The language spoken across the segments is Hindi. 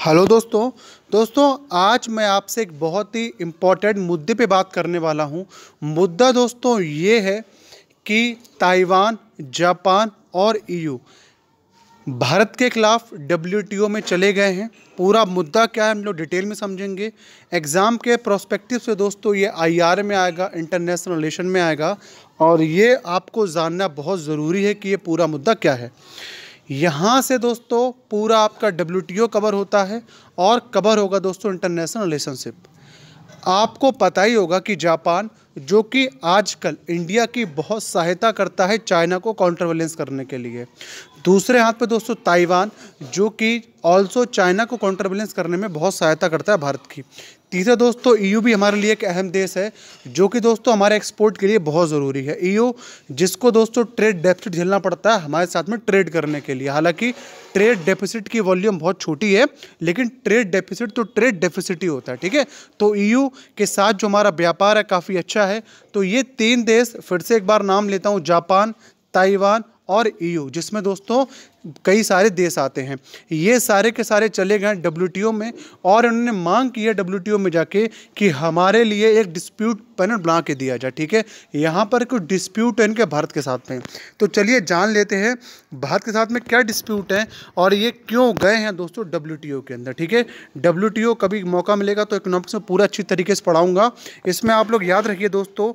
हेलो दोस्तों दोस्तों आज मैं आपसे एक बहुत ही इम्पोर्टेंट मुद्दे पे बात करने वाला हूँ मुद्दा दोस्तों ये है कि ताइवान जापान और ईयू भारत के खिलाफ डब्ल्यू में चले गए हैं पूरा मुद्दा क्या है हम लोग डिटेल में समझेंगे एग्ज़ाम के प्रोस्पेक्टिव से दोस्तों ये आई में आएगा इंटरनेशनल रिलेशन में आएगा और ये आपको जानना बहुत ज़रूरी है कि ये पूरा मुद्दा क्या है यहाँ से दोस्तों पूरा आपका डब्ल्यू कवर होता है और कवर होगा दोस्तों इंटरनेशनल रिलेशनशिप आपको पता ही होगा कि जापान जो कि आजकल इंडिया की बहुत सहायता करता है चाइना को काउंटर बैलेंस करने के लिए दूसरे हाथ पे दोस्तों ताइवान जो कि ऑल्सो चाइना को काउंटरबैलेंस करने में बहुत सहायता करता है भारत की तीसरा दोस्तों ईयू e भी हमारे लिए एक अहम देश है जो कि दोस्तों हमारे एक्सपोर्ट के लिए बहुत ज़रूरी है ईयू e जिसको दोस्तों ट्रेड डेफिसिट झेलना पड़ता है हमारे साथ में ट्रेड करने के लिए हालांकि ट्रेड डेफिसिट की वॉल्यूम बहुत छोटी है लेकिन ट्रेड डेफिसिट तो ट्रेड डेफिसिट ही होता है ठीक है तो ई e के साथ जो हमारा व्यापार है काफ़ी अच्छा है तो ये तीन देश फिर से एक बार नाम लेता हूँ जापान ताइवान और ईयू e जिसमें दोस्तों कई सारे देश आते हैं ये सारे के सारे चले गए डब्ल्यू में और उन्होंने मांग की है डब्ल्यू में जाके कि हमारे लिए एक डिस्प्यूट पैनल बना के दिया जाए ठीक है यहाँ पर कुछ डिस्प्यूट है इनके भारत के साथ में तो चलिए जान लेते हैं भारत के साथ में क्या डिस्प्यूट है और ये क्यों गए हैं दोस्तों डब्ल्यू के अंदर ठीक है डब्ल्यू कभी मौका मिलेगा तो इकोनॉमिक्स में पूरा अच्छी तरीके से पढ़ाऊँगा इसमें आप लोग याद रखिए दोस्तों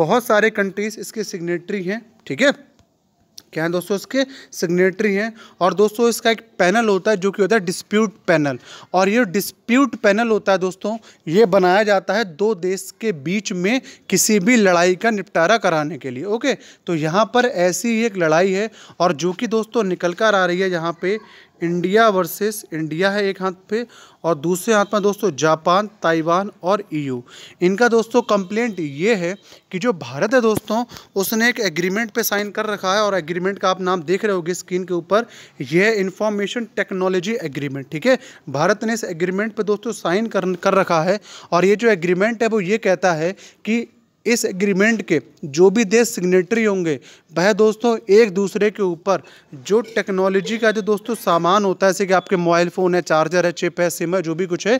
बहुत सारे कंट्रीज़ इसके सिग्नेटरी हैं ठीक है क्या है दोस्तों इसके सिग्नेटरी हैं और दोस्तों इसका एक पैनल होता है जो कि होता है डिस्प्यूट पैनल और ये डिस्प्यूट पैनल होता है दोस्तों ये बनाया जाता है दो देश के बीच में किसी भी लड़ाई का निपटारा कराने के लिए ओके तो यहाँ पर ऐसी ही एक लड़ाई है और जो कि दोस्तों निकल कर आ रही है यहाँ पे इंडिया वर्सेस इंडिया है एक हाथ पे और दूसरे हाथ में दोस्तों जापान ताइवान और ईयू इनका दोस्तों कंप्लेंट ये है कि जो भारत है दोस्तों उसने एक एग्रीमेंट पे साइन कर रखा है और एग्रीमेंट का आप नाम देख रहे होगे स्क्रीन के ऊपर यह है इंफॉर्मेशन टेक्नोलॉजी एग्रीमेंट ठीक है भारत ने इस एग्रीमेंट पर दोस्तों साइन कर, कर रखा है और ये जो एग्रीमेंट है वो ये कहता है कि इस एग्रीमेंट के जो भी देश सिग्नेटरी होंगे वह दोस्तों एक दूसरे के ऊपर जो टेक्नोलॉजी का जो दोस्तों सामान होता है जैसे कि आपके मोबाइल फ़ोन है चार्जर है चिप है सिम है जो भी कुछ है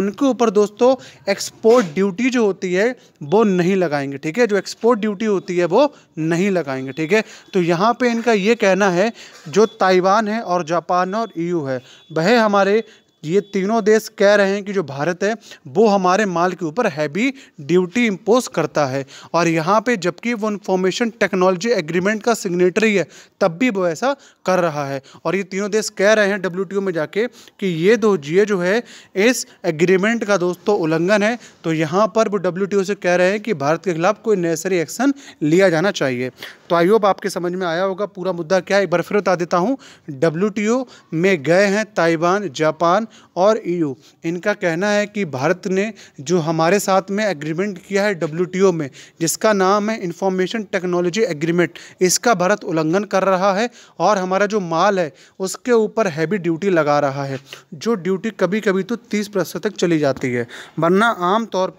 उनके ऊपर दोस्तों एक्सपोर्ट ड्यूटी जो होती है वो नहीं लगाएंगे ठीक है जो एक्सपोर्ट ड्यूटी होती है वो नहीं लगाएंगे ठीक है तो यहाँ पर इनका ये कहना है जो ताइवान है और जापान और ई e है वह हमारे ये तीनों देश कह रहे हैं कि जो भारत है वो हमारे माल के ऊपर हैवी ड्यूटी इम्पोज करता है और यहाँ पे जबकि वो इन्फॉर्मेशन टेक्नोलॉजी एग्रीमेंट का सिग्नेटरी है तब भी वो ऐसा कर रहा है और ये तीनों देश कह रहे हैं डब्ल्यू में जाके कि ये दो ये जो है इस एग्रीमेंट का दोस्तों उल्लंघन है तो यहाँ पर वो डब्ल्यू से कह रहे हैं कि भारत के खिलाफ कोई नेसरी एक्शन लिया जाना चाहिए तो आई होप आपके समझ में आया होगा पूरा मुद्दा क्या है एक बार फिर बता देता हूँ डब्ल्यू में गए हैं ताइवान जापान और ईयू e इनका कहना है कि भारत ने जो हमारे साथ में एग्रीमेंट किया है डब्ल्यू में जिसका नाम है इंफॉर्मेशन टेक्नोलॉजी एग्रीमेंट इसका भारत उल्लंघन कर रहा है और हमारा जो माल है उसके ऊपर हैवी ड्यूटी लगा रहा है जो ड्यूटी कभी कभी तो तीस प्रतिशत तक चली जाती है वरना आम तौर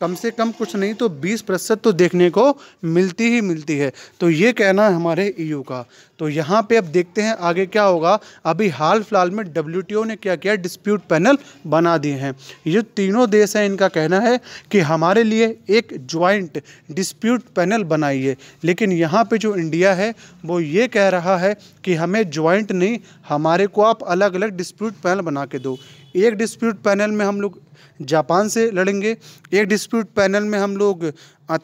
कम से कम कुछ नहीं तो 20 प्रतिशत तो देखने को मिलती ही मिलती है तो ये कहना है हमारे ईयू e का तो यहाँ पे अब देखते हैं आगे क्या होगा अभी हाल फिलहाल में डब्ल्यू ने क्या किया डिस्प्यूट पैनल बना दिए हैं ये तीनों देश हैं इनका कहना है कि हमारे लिए एक ज्वाइंट डिस्प्यूट पैनल बनाइए लेकिन यहाँ पे जो इंडिया है वो ये कह रहा है कि हमें ज्वाइंट नहीं हमारे को आप अलग अलग डिस्प्यूट पैनल बना के दो एक डिस्प्यूट पैनल में हम लोग जापान से लड़ेंगे एक डिस्प्यूट पैनल में हम लोग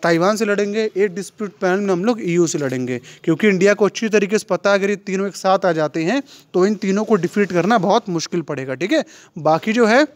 ताइवान से लड़ेंगे एक डिस्प्यूट पैनल में हम लोग ईयू e से लड़ेंगे क्योंकि इंडिया को अच्छी तरीके से पता है अगर ये तीनों एक साथ आ जाते हैं तो इन तीनों को डिफीट करना बहुत मुश्किल पड़ेगा ठीक है बाकी जो है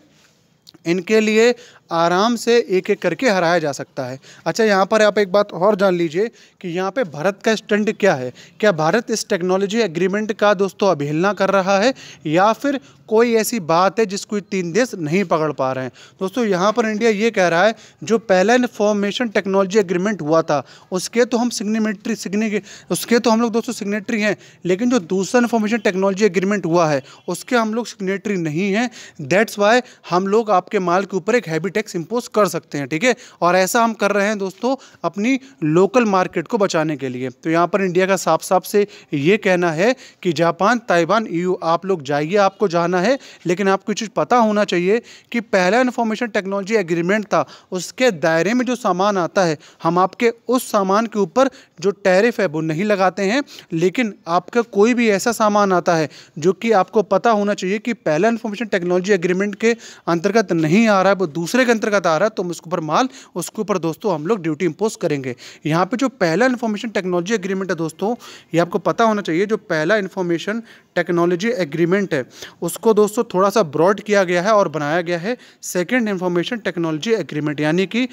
इनके लिए आराम से एक एक करके हराया जा सकता है अच्छा यहाँ पर आप एक बात और जान लीजिए कि यहाँ पे भारत का स्टंट क्या है क्या भारत इस टेक्नोलॉजी एग्रीमेंट का दोस्तों अवहेलना कर रहा है या फिर कोई ऐसी बात है जिसको तीन देश नहीं पकड़ पा रहे हैं दोस्तों यहाँ पर इंडिया ये कह रहा है जो पहला इन्फॉर्मेशन टेक्नोलॉजी एग्रीमेंट हुआ था उसके तो हम सिग्नेट्री सिग्ने उसके तो हम लोग दोस्तों सिग्नेटरी हैं लेकिन जो दूसरा इन्फॉर्मेशन टेक्नोलॉजी एग्रीमेंट हुआ है उसके हम लोग सिग्नेटरी नहीं हैं दैट्स वाई हम लोग आपके माल के ऊपर एक हैबिट टैक्स इम्पोज कर सकते हैं ठीक है और ऐसा हम कर रहे हैं दोस्तों अपनी लोकल मार्केट को बचाने के लिए तो यहाँ पर इंडिया का साफ साफ से ये कहना है कि जापान ताइवान यू आप लोग जाइए आपको जाना है लेकिन आपको चीज़ पता होना चाहिए कि पहला इन्फॉर्मेशन टेक्नोलॉजी एग्रीमेंट था उसके दायरे में जो सामान आता है हम आपके उस सामान के ऊपर जो टैरिफ है वो नहीं लगाते हैं लेकिन आपका कोई भी ऐसा सामान आता है जो कि आपको पता होना चाहिए कि पहला इन्फॉर्मेशन टेक्नोलॉजी एग्रीमेंट के अंतर्गत नहीं आ रहा है वो दूसरे के अंतर्गत आ रहा है तो उसके ऊपर माल उसके ऊपर दोस्तों हम लोग ड्यूटी इम्पोज करेंगे यहाँ पे जो पहला इन्फॉर्मेशन टेक्नोलॉजी एग्रीमेंट है दोस्तों ये आपको पता होना चाहिए जो पहला इन्फॉर्मेशन टेक्नोलॉजी एग्रीमेंट है उसको दोस्तों थोड़ा सा ब्रॉड किया गया है और बनाया गया है सेकेंड इन्फॉर्मेशन टेक्नोलॉजी एग्रीमेंट यानी कि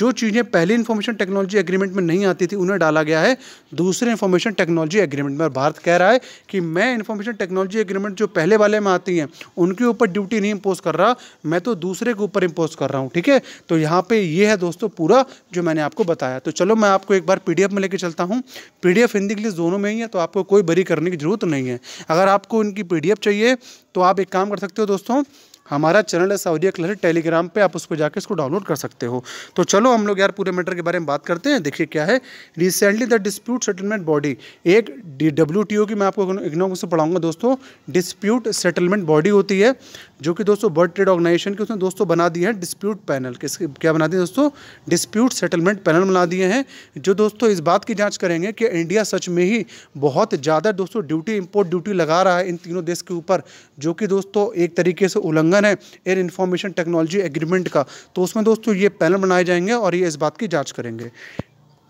जो चीज़ें पहली इन्फॉर्मेशन टेक्नोलॉजी एग्रीमेंट में नहीं आती थी उन्हें डाला गया है दूसरे इन्फॉर्मेशन टेक्नोलॉजी एग्रीमेंट में भारत कह रहा है कि मैं इन्फॉर्मेशन टेक्नोलॉजी एग्रीमेंट जो पहले वाले में आती हैं उनके ऊपर ड्यूटी नहीं इम्पोज कर रहा मैं तो दूसरे के ऊपर इम्पोज कर रहा हूँ ठीक है तो यहाँ पर ये है दोस्तों पूरा जो मैंने आपको बताया तो चलो मैं आपको एक बार पी में लेकर चलता हूँ पीडीएफ हिंदी के लिए दोनों में ही है तो आपको कोई बरी करने की जरूरत नहीं है अगर अगर आपको इनकी पी चाहिए तो आप एक काम कर सकते हो दोस्तों हमारा चैनल है सऊदी क्लर टेलीग्राम पे आप उसको जाकर इसको डाउनलोड कर सकते हो तो चलो हम लोग यार पूरे मैटर के बारे में बात करते हैं देखिए क्या है recently the dispute settlement body एक डब्ल्यू की मैं आपको इग्नोक से पढ़ाऊंगा दोस्तों डिस्प्यूट सेटलमेंट बॉडी होती है जो कि दोस्तों वर्ल्ड ट्रेड ऑर्गेनाइजेशन के उसने दोस्तों बना दिए हैं डिस्प्यूट पैनल किस क्या बना दिए दोस्तों डिस्प्यूट सेटलमेंट पैनल बना दिए हैं जो दोस्तों इस बात की जांच करेंगे कि इंडिया सच में ही बहुत ज़्यादा दोस्तों ड्यूटी इम्पोर्ट ड्यूटी लगा रहा है इन तीनों देश के ऊपर जो कि दोस्तों एक तरीके से उल्लंघन है एयर इन्फॉर्मेशन टेक्नोलॉजी एग्रीमेंट का तो उसमें दोस्तों ये पैनल बनाए जाएंगे और ये इस बात की जाँच करेंगे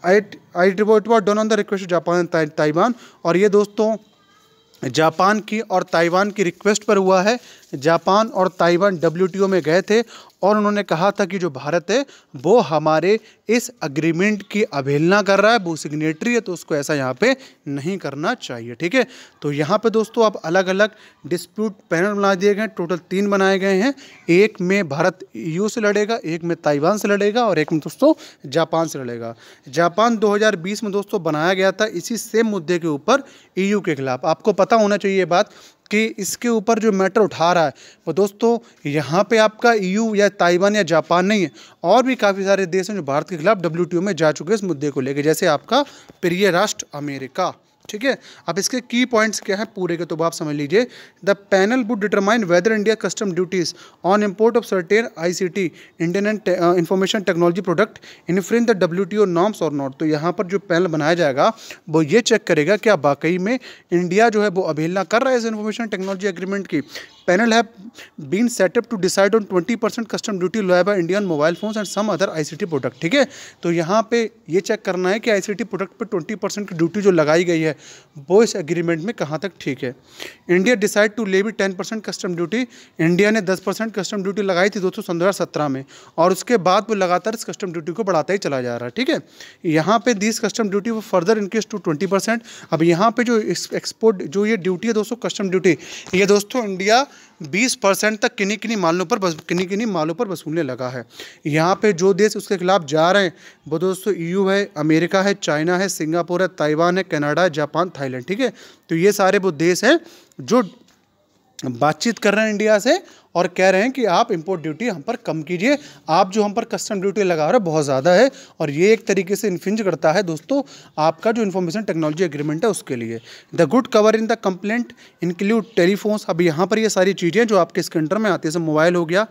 I I report what done on the request Japan Taiwan और ये दोस्तों जापान की और ताइवान की रिक्वेस्ट पर हुआ है जापान और ताइवान डब्ल्यू में गए थे और उन्होंने कहा था कि जो भारत है वो हमारे इस अग्रीमेंट की अवहेलना कर रहा है वो सिग्नेटरी है तो उसको ऐसा यहाँ पे नहीं करना चाहिए ठीक है तो यहाँ पे दोस्तों अब अलग अलग डिस्प्यूट पैनल बना दिए गए टोटल तीन बनाए गए हैं एक में भारत यू e से लड़ेगा एक में ताइवान से लड़ेगा और एक में दोस्तों जापान से लड़ेगा जापान दो में दोस्तों बनाया गया था इसी सेम मुद्दे के ऊपर ई e के खिलाफ आपको पता होना चाहिए बात कि इसके ऊपर जो मैटर उठा रहा है वो दोस्तों यहाँ पे आपका ईयू e या ताइवान या जापान नहीं है और भी काफ़ी सारे देश हैं जो भारत के खिलाफ डब्ल्यू में जा चुके हैं इस मुद्दे को लेकर जैसे आपका प्रिय राष्ट्र अमेरिका ठीक है अब इसके की पॉइंट्स क्या है पूरे के तो आप समझ लीजिए the panel would determine whether India custom duties on import of certain I C T Indian and information technology product infringe the W T O norms or not तो यहाँ पर जो पैनल बनाया जाएगा वो ये चेक करेगा क्या वाकई में इंडिया जो है वो अवहेलना कर रहा है इस इन्फॉर्मेशन टेक्नोलॉजी एग्रीमेंट की panel been set up to decide on twenty percent custom duty duty by Indian mobile on and some other I C T product ठीक है तो यहाँ पे ये चेक करना है कि टी प्रोडक्ट पे परसेंट की ड्यूटी जो लगाई गई है वो इस एग्रीमेंट में कहाँ तक ठीक है India decide to levy percent custom duty India ने दस परसेंट कस्टम ड्यूटी लगाई थी दो में और उसके बाद वो लगातार इस कस्टम ड्यूटी को बढ़ाता ही चला जा रहा है ठीक है यहाँ पे दिस कस्टम ड्यूटी वो फर्दर इंक्रीज टू ट्वेंटी अब यहाँ पर जो एक्सपोर्ट जो ये ड्यूटी है दोस्तों कस्टम ड्यूटी ये दोस्तों इंडिया 20 परसेंट तक किन्हीं किन्हीं मालों पर किन्नी किन्हीं किन्हीं मालों पर वसूलने लगा है यहाँ पे जो देश उसके खिलाफ जा रहे हैं वो दोस्तों यू है अमेरिका है चाइना है सिंगापुर है ताइवान है कनाडा है जापान थाईलैंड ठीक है तो ये सारे वो देश हैं जो बातचीत कर रहे हैं इंडिया से और कह रहे हैं कि आप इंपोर्ट ड्यूटी हम पर कम कीजिए आप जो हम पर कस्टम ड्यूटी लगा रहे हो बहुत ज़्यादा है और ये एक तरीके से इन्फिंज करता है दोस्तों आपका जो इन्फॉर्मेशन टेक्नोलॉजी एग्रीमेंट है उसके लिए the good cover in the complaint include telephones अब यहाँ पर ये सारी चीज़ें जो आपके इसके में आती है जैसे मोबाइल हो गया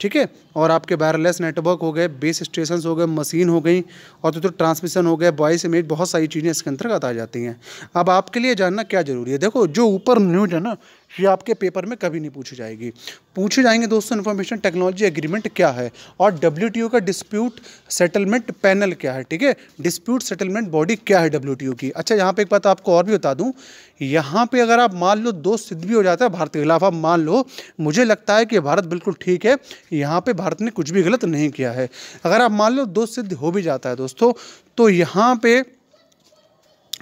ठीक है और आपके वायरलेस नेटवर्क हो गए बेस स्टेशन हो गए मशीन हो गई और तो, तो ट्रांसमिशन हो गए वॉइस इमेज बहुत सारी चीज़ें इसके अंतर्गत आ जाती हैं अब आपके लिए जानना क्या ज़रूरी है देखो जो ऊपर न्यूज है ना ये आपके पेपर में कभी नहीं पूछी जाएगी पूछे जाएंगे दोस्तों इन्फॉर्मेशन टेक्नोलॉजी एग्रीमेंट क्या है और डब्ल्यू का डिस्प्यूट सेटलमेंट पैनल क्या है ठीक है डिस्प्यूट सेटलमेंट बॉडी क्या है डब्ल्यू की अच्छा यहाँ पे एक बात आपको और भी बता दूँ यहाँ पे अगर आप मान लो दो सिद्ध भी हो जाता है भारत के खिलाफ आप मान लो मुझे लगता है कि भारत बिल्कुल ठीक है यहाँ पर भारत ने कुछ भी गलत नहीं किया है अगर आप मान लो दो सिद्ध हो भी जाता है दोस्तों तो यहाँ पर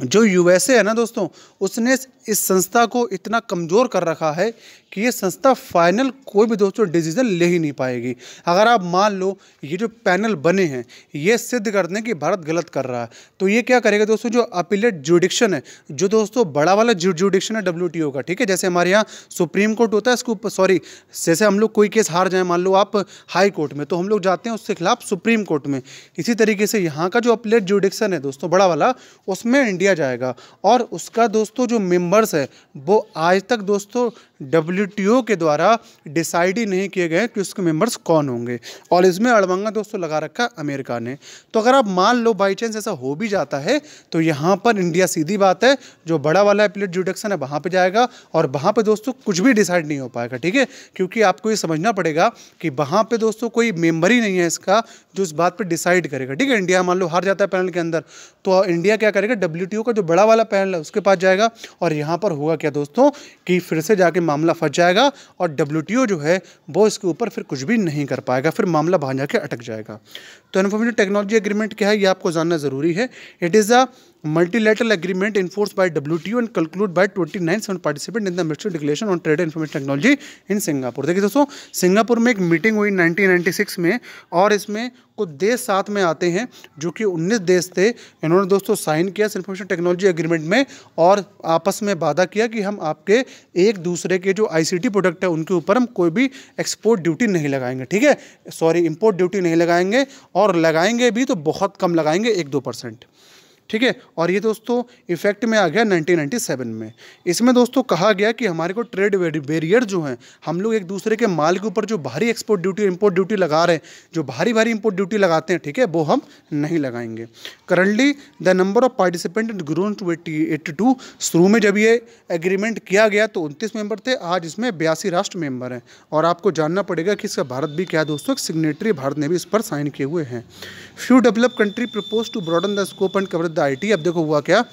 जो यूएसए है ना दोस्तों उसने इस संस्था को इतना कमज़ोर कर रखा है कि ये संस्था फाइनल कोई भी दोस्तों डिसीजन ले ही नहीं पाएगी अगर आप मान लो ये जो पैनल बने हैं ये सिद्ध कर दें कि भारत गलत कर रहा है तो ये क्या करेगा दोस्तों जो अपीलेट जुडिक्शन है जो दोस्तों बड़ा वाला जुडिक्शन है डब्ल्यू का ठीक है जैसे हमारे यहाँ सुप्रीम कोर्ट होता है इसको सॉरी जैसे हम लोग कोई केस हार जाए मान लो आप हाई कोर्ट में तो हम लोग जाते हैं उसके खिलाफ सुप्रीम कोर्ट में इसी तरीके से यहाँ का जो अपीलेट जुडिक्शन है दोस्तों बड़ा वाला उसमें इंडिया जाएगा और उसका दोस्तों जो मेम्बर्स है वो आज तक दोस्तों डब्ल्यू के द्वारा डिसाइड ही नहीं किए गए कि उसके मेंबर्स कौन होंगे और इसमें अड़बंगा दोस्तों लगा रखा अमेरिका ने तो अगर आप मान लो बाई चांस ऐसा हो भी जाता है तो यहाँ पर इंडिया सीधी बात है जो बड़ा वाला एप्लेट जुडिक्सन है वहाँ पर जाएगा और वहाँ पर दोस्तों कुछ भी डिसाइड नहीं हो पाएगा ठीक है क्योंकि आपको ये समझना पड़ेगा कि वहाँ पर दोस्तों कोई मेम्बर ही नहीं है इसका जो इस बात पर डिसाइड करेगा ठीक है इंडिया मान लो हार जाता है पैनल के अंदर तो इंडिया क्या करेगा डब्ल्यू का जो बड़ा वाला पैनल है उसके पास जाएगा और यहाँ पर होगा क्या दोस्तों कि फिर से जाके मामला फंस जाएगा और डब्ल्यू जो है वो इसके ऊपर फिर कुछ भी नहीं कर पाएगा फिर मामला भाजा के अटक जाएगा तो इन्फॉर्मेशन टेक्नोलॉजी एग्रीमेंट क्या है ये आपको जानना ज़रूरी है it is a agreement in force by W T and conclude by twenty nine seven in in the mister declaration on trade information technology in Singapore देखिए दोस्तों सिंगापुर में एक मीटिंग हुई 1996 में और इसमें कुछ देश साथ में आते हैं जो कि 19 देश थे इन्होंने दोस्तों साइन किया इन्फॉर्मेशन टेक्नोलॉजी एग्रीमेंट में और आपस में वादा किया कि हम आपके एक दूसरे के जो आई प्रोडक्ट है उनके ऊपर हम कोई भी एक्सपोर्ट ड्यूटी नहीं लगाएंगे ठीक है सॉरी इम्पोर्ट ड्यूटी नहीं लगाएंगे और लगाएंगे भी तो बहुत कम लगाएंगे एक दो परसेंट ठीक है और ये दोस्तों इफेक्ट में आ गया 1997 में इसमें दोस्तों कहा गया कि हमारे को ट्रेड बैरियर जो हैं हम लोग एक दूसरे के माल के ऊपर जो भारी एक्सपोर्ट ड्यूटी इम्पोर्ट ड्यूटी लगा रहे हैं जो भारी भारी इम्पोर्ट ड्यूटी लगाते हैं ठीक है वो हम नहीं लगाएंगे currently the number of participant grown to eighty two शुरू में जब ये एग्रीमेंट किया गया तो उनतीस मेंबर थे आज इसमें बयासी राष्ट्र मेंबर हैं और आपको जानना पड़ेगा कि इसका भारत भी क्या दोस्तों सिग्नेटरी भारत ने भी इस पर साइन किए हुए हैं few develop country propose to broaden the scope and cover the I अब देखो हुआ क्या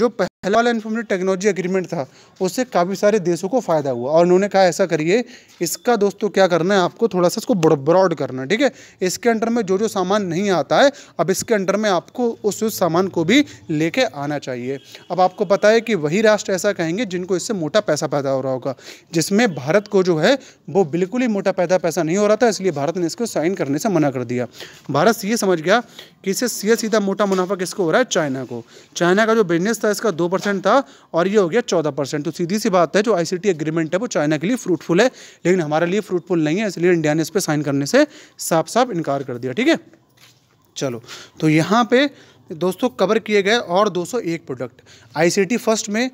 जो वाला इन्फॉर्मेटिव टेक्नोलॉजी एग्रीमेंट था उससे काफ़ी सारे देशों को फ़ायदा हुआ और उन्होंने कहा ऐसा करिए इसका दोस्तों क्या करना है आपको थोड़ा सा इसको ब्रॉड करना है ठीक है इसके अंडर में जो जो सामान नहीं आता है अब इसके अंडर में आपको उस उस सामान को भी लेके आना चाहिए अब आपको पता है कि वही राष्ट्र ऐसा कहेंगे जिनको इससे मोटा पैसा पैदा हो रहा होगा जिसमें भारत को जो है वो बिल्कुल ही मोटा पैदा पैसा नहीं हो रहा था इसलिए भारत ने इसको साइन करने से मना कर दिया भारत ये समझ गया कि इससे सीधा मोटा मुनाफा किसको हो रहा है चाइना को चाइना का जो बिजनेस था इसका दो परसेंट था और ये हो गया चौदह परसेंट तो सीधी सी बात है जो आईसीटी एग्रीमेंट है वो चाइना के लिए फ्रूटफुल है लेकिन हमारे लिए फ्रूटफुल नहीं है इसलिए इंडिया ने इस पर साइन करने से साफ साफ इनकार कर दिया ठीक है चलो तो यहाँ पे दोस्तों कवर किए गए और 201 प्रोडक्ट आईसीटी फर्स्ट में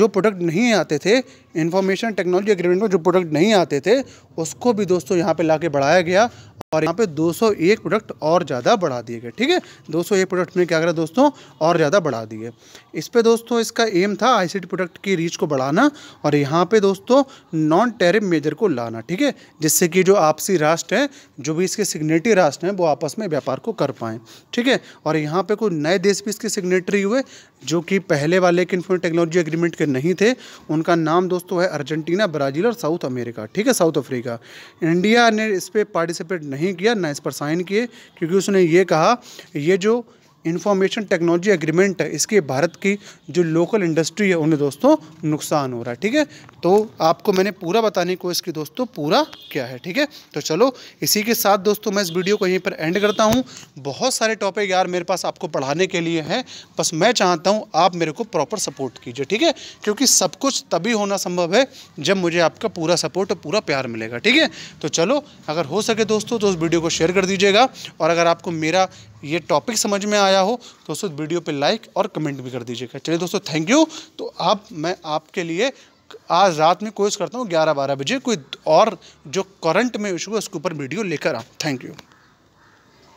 जो प्रोडक्ट नहीं आते थे इंफॉर्मेशन टेक्नोलॉजी एग्रीमेंट में जो प्रोडक्ट नहीं आते थे उसको भी दोस्तों यहाँ पे लाके बढ़ाया गया और यहाँ पे 201 प्रोडक्ट और ज़्यादा बढ़ा दिए गए ठीक है 201 प्रोडक्ट में क्या करा दोस्तों और ज़्यादा बढ़ा दिए इस पे दोस्तों इसका एम था आईसीटी प्रोडक्ट की रीच को बढ़ाना और यहाँ पे दोस्तों नॉन टेरिफ मेजर को लाना ठीक है जिससे कि जो आपसी राष्ट्र हैं जो भी इसके सिग्नेटरी राष्ट्र हैं वो आपस में व्यापार को कर पाएँ ठीक है और यहाँ पर कोई नए देश भी इसके सिग्नेटरी हुए जो कि पहले वाले के इन्फॉर्मेशन टेक्नोलॉजी एग्रीमेंट के नहीं थे उनका नाम दोस्तों है अर्जेंटीना ब्राज़ील और साउथ अमेरिका ठीक है साउथ अफ्रीका इंडिया ने इस पर पार्टिसिपेट नहीं नहीं किया ना इस पर साइन किए क्योंकि उसने ये कहा ये जो इंफॉर्मेशन टेक्नोलॉजी एग्रीमेंट है इसके भारत की जो लोकल इंडस्ट्री है उन्हें दोस्तों नुकसान हो रहा है ठीक है तो आपको मैंने पूरा बताने को इसकी दोस्तों पूरा क्या है ठीक है तो चलो इसी के साथ दोस्तों मैं इस वीडियो को यहीं पर एंड करता हूँ बहुत सारे टॉपिक यार मेरे पास आपको पढ़ाने के लिए हैं बस मैं चाहता हूँ आप मेरे को प्रॉपर सपोर्ट कीजिए ठीक है क्योंकि सब कुछ तभी होना संभव है जब मुझे आपका पूरा सपोर्ट और पूरा प्यार मिलेगा ठीक है तो चलो अगर हो सके दोस्तों तो उस वीडियो को शेयर कर दीजिएगा और अगर आपको मेरा ये टॉपिक समझ में आया हो दोस्तों वीडियो पे लाइक और कमेंट भी कर दीजिएगा चलिए दोस्तों थैंक यू तो अब मैं आपके लिए आज रात में कोशिश करता हूँ ग्यारह बारह बजे कोई और जो करंट में इशू है उसके ऊपर वीडियो लेकर आऊँ थैंक यू